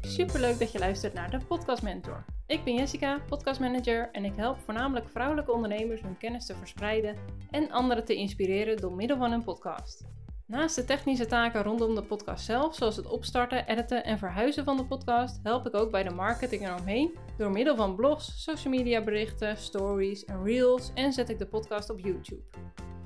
Superleuk dat je luistert naar de Podcast Mentor. Ik ben Jessica, podcastmanager en ik help voornamelijk vrouwelijke ondernemers hun kennis te verspreiden en anderen te inspireren door middel van een podcast. Naast de technische taken rondom de podcast zelf, zoals het opstarten, editen en verhuizen van de podcast, help ik ook bij de marketing eromheen door middel van blogs, social media berichten, stories en reels en zet ik de podcast op YouTube.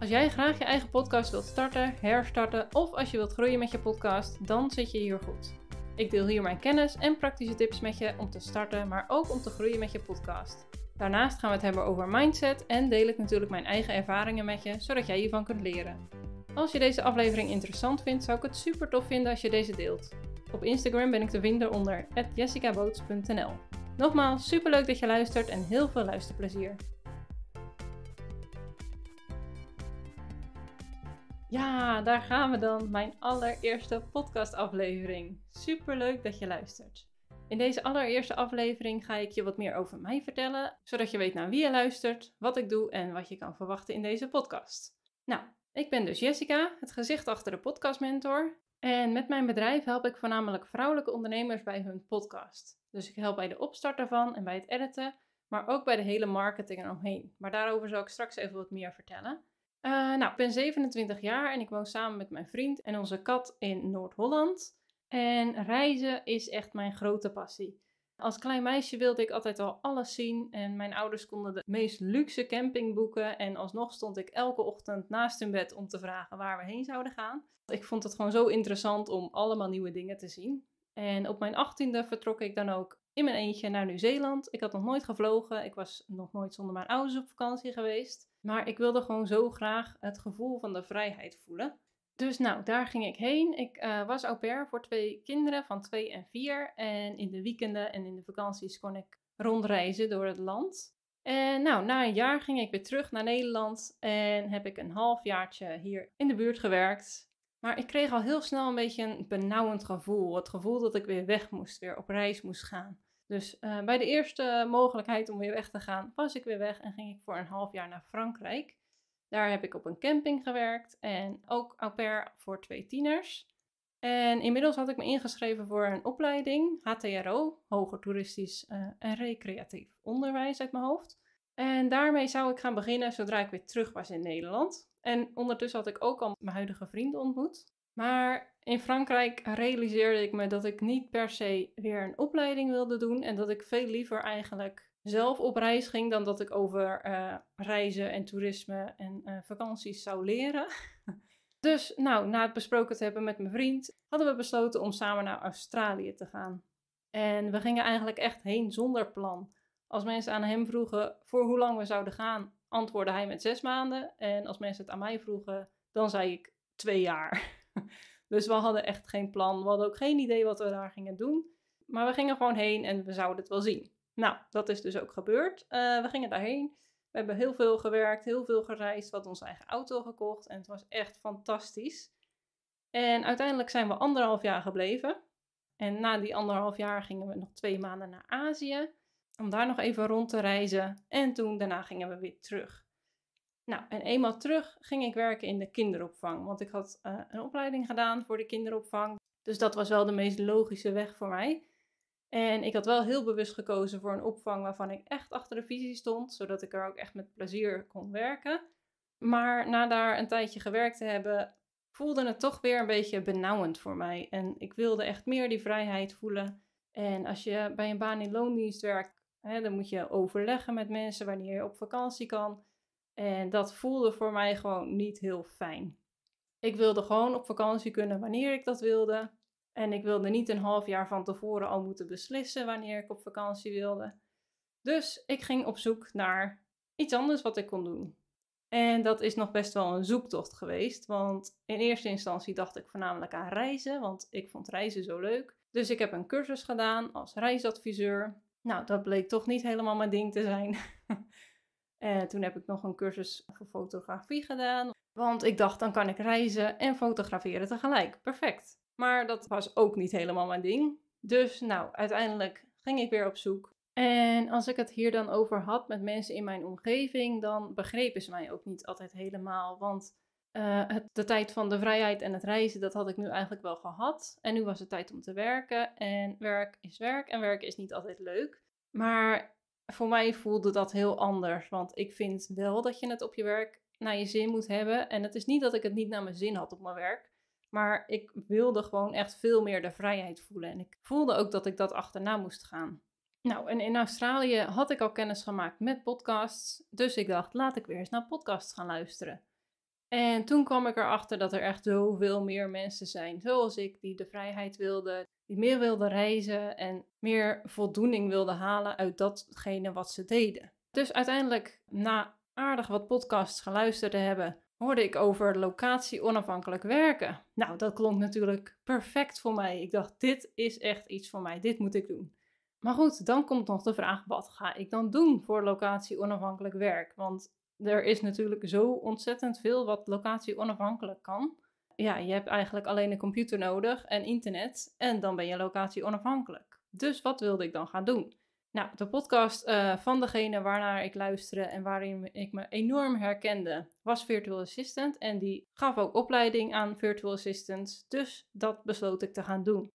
Als jij graag je eigen podcast wilt starten, herstarten of als je wilt groeien met je podcast, dan zit je hier goed. Ik deel hier mijn kennis en praktische tips met je om te starten, maar ook om te groeien met je podcast. Daarnaast gaan we het hebben over mindset en deel ik natuurlijk mijn eigen ervaringen met je, zodat jij hiervan kunt leren. Als je deze aflevering interessant vindt, zou ik het super tof vinden als je deze deelt. Op Instagram ben ik te vinden onder jessicaboots.nl. Nogmaals, superleuk dat je luistert en heel veel luisterplezier. Ja, daar gaan we dan, mijn allereerste podcastaflevering. Superleuk dat je luistert. In deze allereerste aflevering ga ik je wat meer over mij vertellen, zodat je weet naar wie je luistert, wat ik doe en wat je kan verwachten in deze podcast. Nou, ik ben dus Jessica, het gezicht achter de podcastmentor. En met mijn bedrijf help ik voornamelijk vrouwelijke ondernemers bij hun podcast. Dus ik help bij de opstart daarvan en bij het editen, maar ook bij de hele marketing eromheen. Maar daarover zal ik straks even wat meer vertellen. Eh, nou, ik ben 27 jaar en ik woon samen met mijn vriend en onze kat in Noord-Holland. En reizen is echt mijn grote passie. Als klein meisje wilde ik altijd al alles zien en mijn ouders konden de meest luxe camping boeken. En alsnog stond ik elke ochtend naast hun bed om te vragen waar we heen zouden gaan. Ik vond het gewoon zo interessant om allemaal nieuwe dingen te zien. En op mijn achttiende vertrok ik dan ook in mijn eentje naar Nieuw-Zeeland. Ik had nog nooit gevlogen, ik was nog nooit zonder mijn ouders op vakantie geweest. Maar ik wilde gewoon zo graag het gevoel van de vrijheid voelen. Dus nou, daar ging ik heen. Ik eh, was au pair voor twee kinderen van twee en vier. En in de weekenden en in de vakanties kon ik rondreizen door het land. En nou, na een jaar ging ik weer terug naar Nederland en heb ik een halfjaartje hier in de buurt gewerkt. Maar ik kreeg al heel snel een beetje een benauwend gevoel. Het gevoel dat ik weer weg moest, weer op reis moest gaan. Dus eh, bij de eerste mogelijkheid om weer weg te gaan, was ik weer weg en ging ik voor een half jaar naar Frankrijk. Daar heb ik op een camping gewerkt en ook au pair voor twee tieners. En inmiddels had ik me ingeschreven voor een opleiding, HTRO, Hoger Toeristisch eh, en Recreatief Onderwijs uit mijn hoofd. En daarmee zou ik gaan beginnen zodra ik weer terug was in Nederland. En ondertussen had ik ook al mijn huidige vrienden ontmoet. Maar in Frankrijk realiseerde ik me dat ik niet per se weer een opleiding wilde doen en dat ik veel liever eigenlijk zelf op reis ging dan dat ik over eh, reizen en toerisme en eh, vakanties zou leren. dus nou, na het besproken te hebben met mijn vriend, hadden we besloten om samen naar Australië te gaan. En we gingen eigenlijk echt heen zonder plan. Als mensen aan hem vroegen voor hoe lang we zouden gaan, antwoordde hij met zes maanden. En als mensen het aan mij vroegen, dan zei ik twee jaar. dus we hadden echt geen plan. We hadden ook geen idee wat we daar gingen doen. Maar we gingen gewoon heen en we zouden het wel zien. Nou, dat is dus ook gebeurd. Eh, we gingen daarheen. We hebben heel veel gewerkt, heel veel gereisd, wat onze eigen auto gekocht. En het was echt fantastisch. En uiteindelijk zijn we anderhalf jaar gebleven. En na die anderhalf jaar gingen we nog twee maanden naar Azië. Om daar nog even rond te reizen. En toen daarna gingen we weer terug. Nou, en eenmaal terug ging ik werken in de kinderopvang. Want ik had eh, een opleiding gedaan voor de kinderopvang. Dus dat was wel de meest logische weg voor mij. En ik had wel heel bewust gekozen voor een opvang waarvan ik echt achter de visie stond, zodat ik er ook echt met plezier kon werken. Maar na daar een tijdje gewerkt te hebben, voelde het toch weer een beetje benauwend voor mij. En ik wilde echt meer die vrijheid voelen. En als je bij een baan in loondienst werkt, hè, dan moet je overleggen met mensen wanneer je op vakantie kan. En dat voelde voor mij gewoon niet heel fijn. Ik wilde gewoon op vakantie kunnen wanneer ik dat wilde. En ik wilde niet een half jaar van tevoren al moeten beslissen wanneer ik op vakantie wilde. Dus ik ging op zoek naar iets anders wat ik kon doen. En dat is nog best wel een zoektocht geweest, want in eerste instantie dacht ik voornamelijk aan reizen, want ik vond reizen zo leuk. Dus ik heb een cursus gedaan als reisadviseur. Nou, dat bleek toch niet helemaal mijn ding te zijn. en toen heb ik nog een cursus voor fotografie gedaan, want ik dacht dan kan ik reizen en fotograferen tegelijk. Perfect. Maar dat was ook niet helemaal mijn ding. Dus nou, uiteindelijk ging ik weer op zoek. En als ik het hier dan over had met mensen in mijn omgeving, dan begrepen ze mij ook niet altijd helemaal. Want eh, het, de tijd van de vrijheid en het reizen, dat had ik nu eigenlijk wel gehad. En nu was het tijd om te werken. En werk is werk en werk is niet altijd leuk. Maar voor mij voelde dat heel anders. Want ik vind wel dat je het op je werk naar je zin moet hebben. En het is niet dat ik het niet naar mijn zin had op mijn werk. Maar ik wilde gewoon echt veel meer de vrijheid voelen. En ik voelde ook dat ik dat achterna moest gaan. Nou, en in Australië had ik al kennis gemaakt met podcasts. Dus ik dacht, laat ik weer eens naar podcasts gaan luisteren. En toen kwam ik erachter dat er echt zoveel meer mensen zijn, zoals ik, die de vrijheid wilden, die meer wilden reizen en meer voldoening wilden halen uit datgene wat ze deden. Dus uiteindelijk, na aardig wat podcasts geluisterd te hebben, hoorde ik over locatie onafhankelijk werken. Nou, dat klonk natuurlijk perfect voor mij. Ik dacht, dit is echt iets voor mij, dit moet ik doen. Maar goed, dan komt nog de vraag, wat ga ik dan doen voor locatie onafhankelijk werk? Want er is natuurlijk zo ontzettend veel wat locatie onafhankelijk kan. Ja, je hebt eigenlijk alleen een computer nodig en internet en dan ben je locatie onafhankelijk. Dus wat wilde ik dan gaan doen? Nou, de podcast eh, van degene waarnaar ik luisterde en waarin ik me enorm herkende, was Virtual Assistant. En die gaf ook opleiding aan Virtual Assistants. Dus dat besloot ik te gaan doen.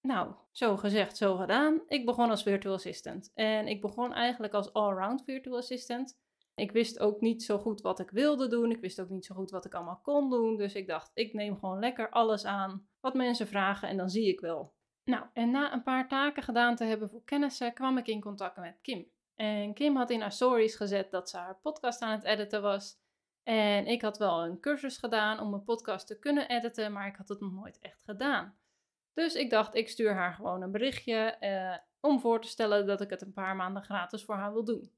Nou, zo gezegd, zo gedaan. Ik begon als Virtual Assistant. En ik begon eigenlijk als allround Virtual Assistant. Ik wist ook niet zo goed wat ik wilde doen. Ik wist ook niet zo goed wat ik allemaal kon doen. Dus ik dacht, ik neem gewoon lekker alles aan wat mensen vragen en dan zie ik wel. Nou, en na een paar taken gedaan te hebben voor kennissen kwam ik in contact met Kim. En Kim had in haar stories gezet dat ze haar podcast aan het editen was. En ik had wel een cursus gedaan om een podcast te kunnen editen, maar ik had het nog nooit echt gedaan. Dus ik dacht, ik stuur haar gewoon een berichtje eh, om voor te stellen dat ik het een paar maanden gratis voor haar wil doen.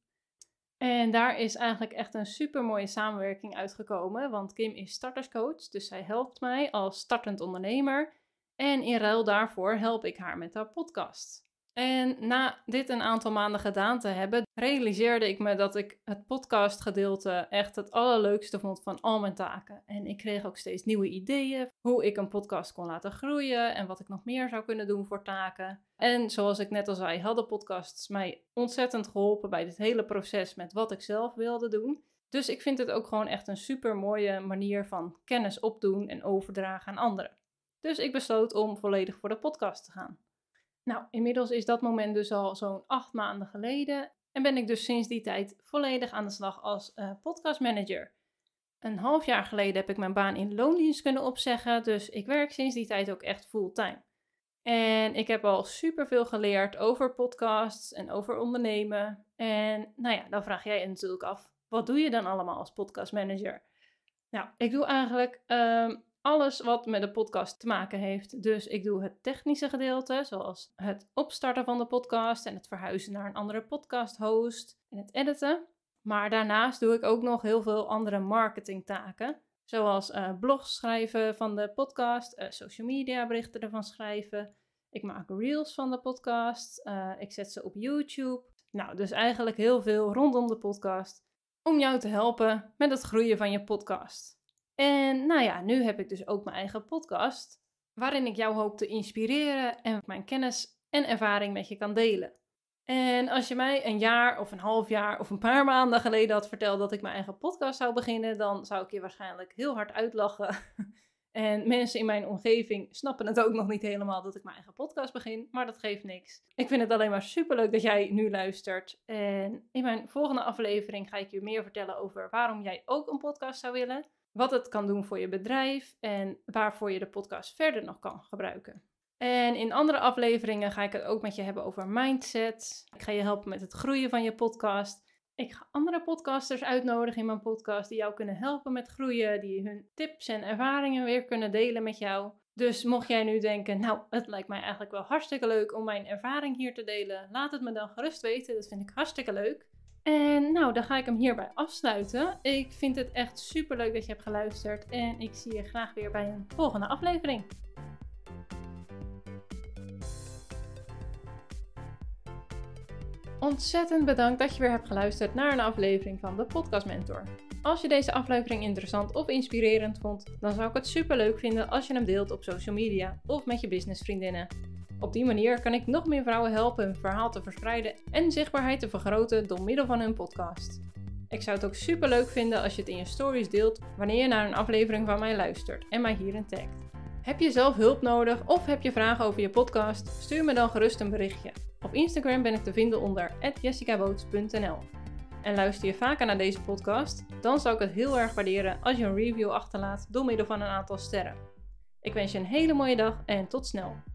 En daar is eigenlijk echt een super mooie samenwerking uitgekomen, want Kim is starterscoach, dus zij helpt mij als startend ondernemer en in ruil daarvoor help ik haar met haar podcast. En na dit een aantal maanden gedaan te hebben, realiseerde ik me dat ik het podcastgedeelte echt het allerleukste vond van al mijn taken. En ik kreeg ook steeds nieuwe ideeën hoe ik een podcast kon laten groeien en wat ik nog meer zou kunnen doen voor taken. En zoals ik net al zei, hadden podcasts mij ontzettend geholpen bij dit hele proces met wat ik zelf wilde doen. Dus ik vind het ook gewoon echt een super mooie manier van kennis opdoen en overdragen aan anderen. Dus ik besloot om volledig voor de podcast te gaan. Nou, inmiddels is dat moment dus al zo'n acht maanden geleden en ben ik dus sinds die tijd volledig aan de slag als eh, podcastmanager. Een half jaar geleden heb ik mijn baan in loondienst kunnen opzeggen, dus ik werk sinds die tijd ook echt fulltime. En ik heb al superveel geleerd over podcasts en over ondernemen. En nou ja, dan vraag jij je natuurlijk af, wat doe je dan allemaal als podcastmanager? Nou, ik doe eigenlijk ehm, alles wat met de podcast te maken heeft. Dus ik doe het technische gedeelte, zoals het opstarten van de podcast en het verhuizen naar een andere podcast-host en het editen. Maar daarnaast doe ik ook nog heel veel andere marketingtaken, zoals uh, blogs schrijven van de podcast, eh, social media berichten ervan schrijven. Ik maak reels van de podcast, eh, ik zet ze op YouTube. Nou, dus eigenlijk heel veel rondom de podcast om jou te helpen met het groeien van je podcast. En nou ja, nu heb ik dus ook mijn eigen podcast, waarin ik jou hoop te inspireren en mijn kennis en ervaring met je kan delen. En als je mij een jaar of een half jaar of een paar maanden geleden had verteld dat ik mijn eigen podcast zou beginnen, dan zou ik je waarschijnlijk heel hard uitlachen. En mensen in mijn omgeving snappen het ook nog niet helemaal dat ik mijn eigen podcast begin, maar dat geeft niks. Ik vind het alleen maar superleuk dat jij nu luistert. En in mijn volgende aflevering ga ik je meer vertellen over waarom jij ook een podcast zou willen wat het kan doen voor je bedrijf en waarvoor je de podcast verder nog kan gebruiken. En in andere afleveringen ga ik het ook met je hebben over mindset. Ik ga je helpen met het groeien van je podcast. Ik ga andere podcasters uitnodigen in mijn podcast die jou kunnen helpen met groeien, die hun tips en ervaringen weer kunnen delen met jou. Dus mocht jij nu denken, nou, het lijkt mij eigenlijk wel hartstikke leuk om mijn ervaring hier te delen, laat het me dan gerust weten. Dat vind ik hartstikke leuk. En nou, dan ga ik hem hierbij afsluiten. Ik vind het echt super leuk dat je hebt geluisterd. En ik zie je graag weer bij een volgende aflevering. Ontzettend bedankt dat je weer hebt geluisterd naar een aflevering van de Podcast Mentor. Als je deze aflevering interessant of inspirerend vond, dan zou ik het super leuk vinden als je hem deelt op social media of met je businessvriendinnen. Op die manier kan ik nog meer vrouwen helpen hun verhaal te verspreiden en zichtbaarheid te vergroten door middel van hun podcast. Ik zou het ook super leuk vinden als je het in je stories deelt wanneer je naar een aflevering van mij luistert en mij hierin tagt. Heb je zelf hulp nodig of heb je vragen over je podcast? Stuur me dan gerust een berichtje. Op Instagram ben ik te vinden onder jessicaboots.nl. En luister je vaker naar deze podcast? Dan zou ik het heel erg waarderen als je een review achterlaat door middel van een aantal sterren. Ik wens je een hele mooie dag en tot snel.